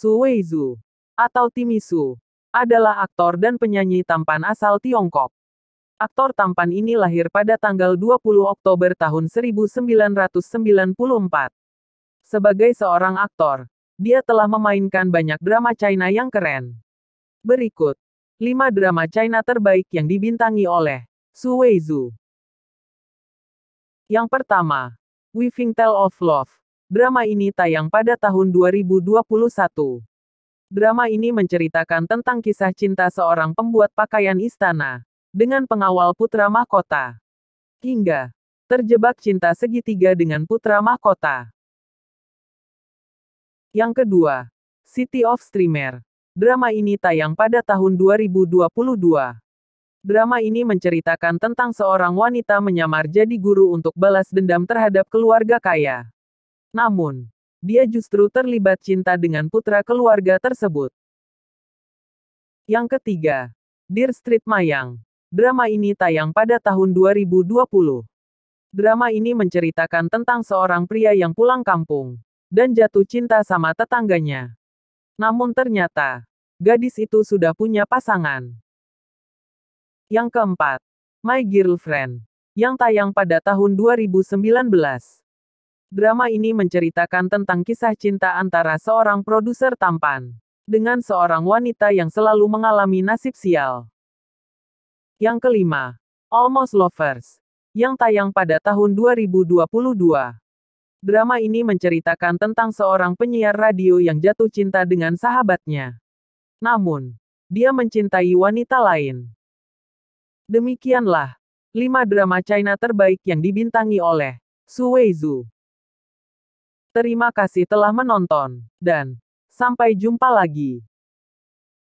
Su Weizu, atau Timisu, adalah aktor dan penyanyi tampan asal Tiongkok. Aktor tampan ini lahir pada tanggal 20 Oktober tahun 1994. Sebagai seorang aktor, dia telah memainkan banyak drama China yang keren. Berikut 5 drama China terbaik yang dibintangi oleh Su Weizu. Yang pertama, Weaving Tale of Love, Drama ini tayang pada tahun 2021. Drama ini menceritakan tentang kisah cinta seorang pembuat pakaian istana dengan pengawal putra mahkota. Hingga terjebak cinta segitiga dengan putra mahkota. Yang kedua, City of Streamer. Drama ini tayang pada tahun 2022. Drama ini menceritakan tentang seorang wanita menyamar jadi guru untuk balas dendam terhadap keluarga kaya. Namun, dia justru terlibat cinta dengan putra keluarga tersebut. Yang ketiga, Dear Street Mayang. Drama ini tayang pada tahun 2020. Drama ini menceritakan tentang seorang pria yang pulang kampung dan jatuh cinta sama tetangganya. Namun ternyata, gadis itu sudah punya pasangan. Yang keempat, My Girlfriend, yang tayang pada tahun 2019. Drama ini menceritakan tentang kisah cinta antara seorang produser tampan dengan seorang wanita yang selalu mengalami nasib sial. Yang kelima, Almost Lovers, yang tayang pada tahun 2022. Drama ini menceritakan tentang seorang penyiar radio yang jatuh cinta dengan sahabatnya. Namun, dia mencintai wanita lain. Demikianlah, lima drama China terbaik yang dibintangi oleh Su Weizu. Terima kasih telah menonton, dan sampai jumpa lagi.